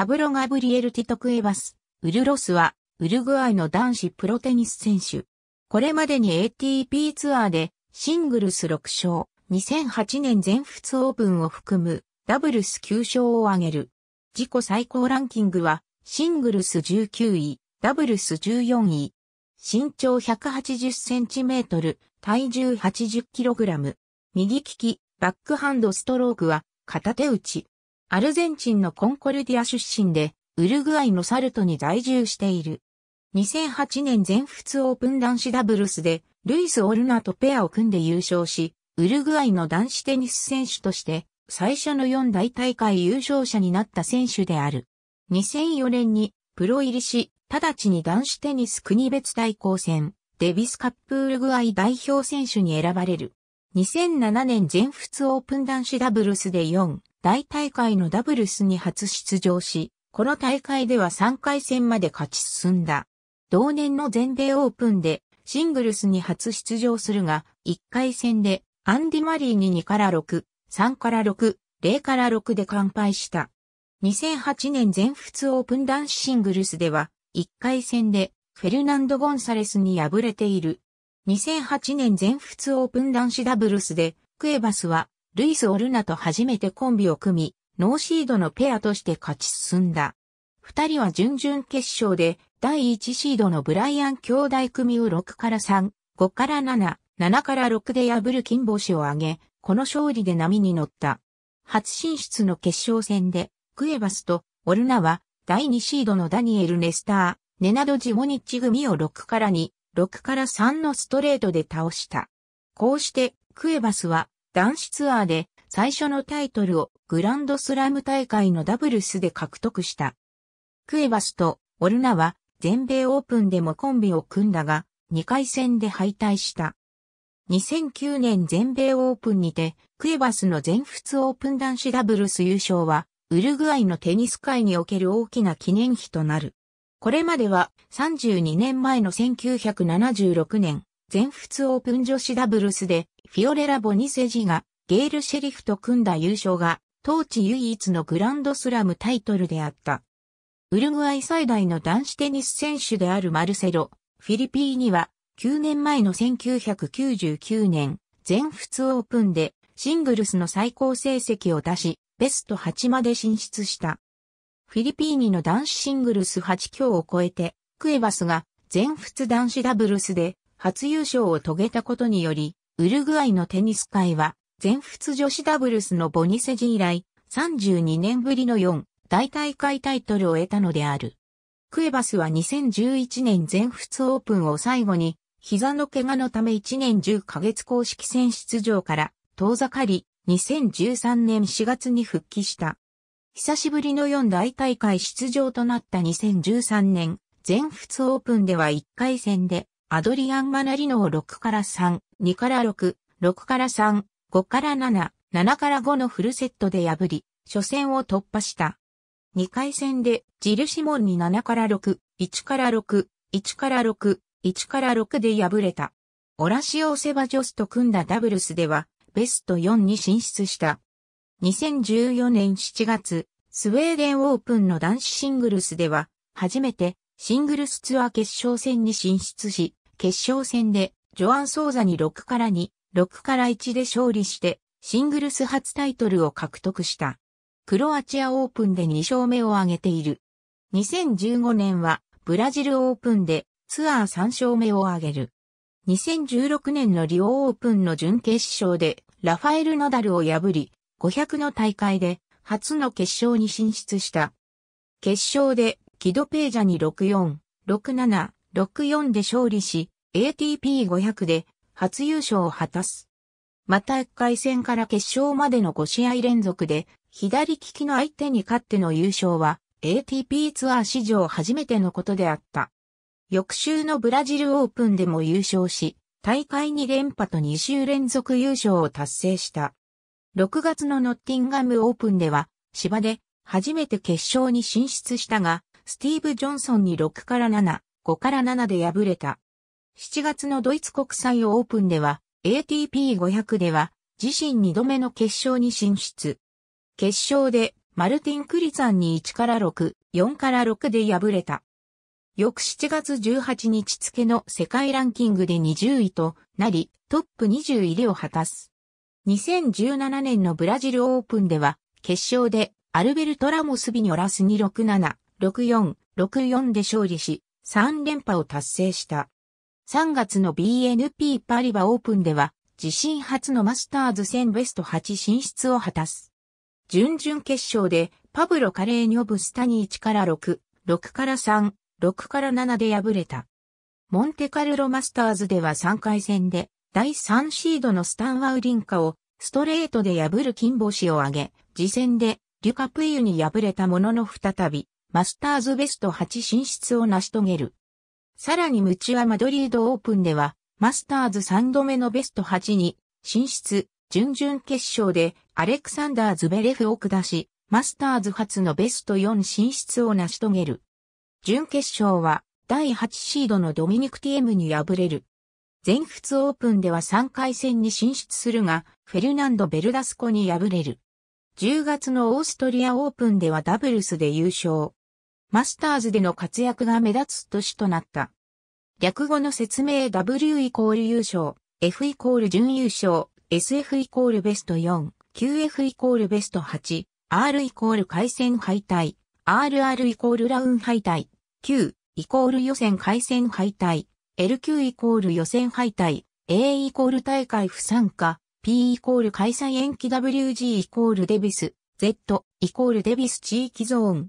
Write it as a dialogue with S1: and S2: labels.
S1: パブロ・ガブリエル・ティトクエバス、ウルロスは、ウルグアイの男子プロテニス選手。これまでに ATP ツアーで、シングルス6勝、2008年全仏オープンを含む、ダブルス9勝を挙げる。自己最高ランキングは、シングルス19位、ダブルス14位。身長180センチメートル、体重80キログラム。右利き、バックハンドストロークは、片手打ち。アルゼンチンのコンコルディア出身で、ウルグアイのサルトに在住している。2008年全仏オープン男子ダブルスで、ルイス・オルナとペアを組んで優勝し、ウルグアイの男子テニス選手として、最初の4大大会優勝者になった選手である。2004年にプロ入りし、直ちに男子テニス国別対抗戦、デビスカップウルグアイ代表選手に選ばれる。2007年全仏オープン男子ダブルスで4、大大会のダブルスに初出場し、この大会では3回戦まで勝ち進んだ。同年の全米オープンでシングルスに初出場するが、1回戦でアンディ・マリーに2から6、3から6、0から6で完敗した。2008年全仏オープン男子シングルスでは、1回戦でフェルナンド・ゴンサレスに敗れている。2008年全仏オープン男子ダブルスで、クエバスはルイス・オルナと初めてコンビを組み、ノーシードのペアとして勝ち進んだ。二人は準々決勝で第一シードのブライアン兄弟組を6から3、5から7、7から6で破る金星を挙げ、この勝利で波に乗った。初進出の決勝戦で、クエバスとオルナは第二シードのダニエル・ネスター、ネナド・ジモニッチ組を6から2、6から3のストレートで倒した。こうして、クエバスは男子ツアーで最初のタイトルをグランドスラム大会のダブルスで獲得した。クエバスとオルナは全米オープンでもコンビを組んだが、2回戦で敗退した。2009年全米オープンにて、クエバスの全仏オープン男子ダブルス優勝は、ウルグアイのテニス界における大きな記念碑となる。これまでは32年前の1976年、全仏オープン女子ダブルスで、フィオレラ・ボニセジが、ゲール・シェリフと組んだ優勝が、当地唯一のグランドスラムタイトルであった。ウルグアイ最大の男子テニス選手であるマルセロ、フィリピーには、9年前の1999年、全仏オープンで、シングルスの最高成績を出し、ベスト8まで進出した。フィリピーニの男子シングルス8強を超えて、クエバスが全仏男子ダブルスで初優勝を遂げたことにより、ウルグアイのテニス界は、全仏女子ダブルスのボニセジ以来、32年ぶりの4大大会タイトルを得たのである。クエバスは2011年全仏オープンを最後に、膝の怪我のため1年10ヶ月公式戦出場から遠ざかり、2013年4月に復帰した。久しぶりの4大大会出場となった2013年、全仏オープンでは1回戦でアドリアン・マナリノを6から3、2から6、6から3、5から7、7から5のフルセットで破り、初戦を突破した。2回戦で、ジルシモンに7から6、1から6、1から6、1から6で敗れた。オラシオ・セバジョスと組んだダブルスでは、ベスト4に進出した。2014年7月、スウェーデンオープンの男子シングルスでは、初めてシングルスツアー決勝戦に進出し、決勝戦で、ジョアン・ソーザに6から2、6から1で勝利して、シングルス初タイトルを獲得した。クロアチアオープンで2勝目を挙げている。2015年は、ブラジルオープンでツアー3勝目を挙げる。2016年のリオオープンの準決勝で、ラファエル・ナダルを破り、500の大会で、初の決勝に進出した。決勝で、キドページャに6-4、6-7、6-4で勝利し、ATP500 で初優勝を果たす。また1回戦から決勝までの5試合連続で左利きの相手に勝っての優勝は ATP ツアー史上初めてのことであった。翌週のブラジルオープンでも優勝し、大会2連覇と2週連続優勝を達成した。6月のノッティンガムオープンでは、芝で初めて決勝に進出したが、スティーブ・ジョンソンに6から7、5から7で敗れた。7月のドイツ国際オープンでは、ATP500 では、自身2度目の決勝に進出。決勝で、マルティン・クリザンに1から6、4から6で敗れた。翌7月18日付の世界ランキングで20位となり、トップ20入りを果たす。2017年のブラジルオープンでは、決勝でアルベルト・ラモス・ビニョラスに6-7、6-4、6-4で勝利し、3連覇を達成した。3月の BNP パリバオープンでは、自身初のマスターズ戦ベスト8進出を果たす。準々決勝で、パブロ・カレーニョブスタニー1から6、6から3、6から7で敗れた。モンテカルロマスターズでは3回戦で、第3シードのスタンワウリンカをストレートで破る金星を挙げ、次戦でデュカプイユに敗れたものの再び、マスターズベスト8進出を成し遂げる。さらにムチアマドリードオープンでは、マスターズ3度目のベスト8に、進出、準々決勝で、アレクサンダー・ズベレフを下し、マスターズ初のベスト4進出を成し遂げる。準決勝は、第8シードのドミニク・ティエムに敗れる。全仏オープンでは3回戦に進出するが、フェルナンド・ベルダスコに敗れる。10月のオーストリアオープンではダブルスで優勝。マスターズでの活躍が目立つ年となった。略語の説明 W イコール優勝、F イコール準優勝、SF イコールベスト4、QF イコールベスト8、R イコール回戦敗退、RR イコールラウン敗退、Q イコール予選回戦敗退、LQ イコール予選敗退、A イコール大会不参加、P イコール開催延期 WG イコールデビス、Z イコールデビス地域ゾーン、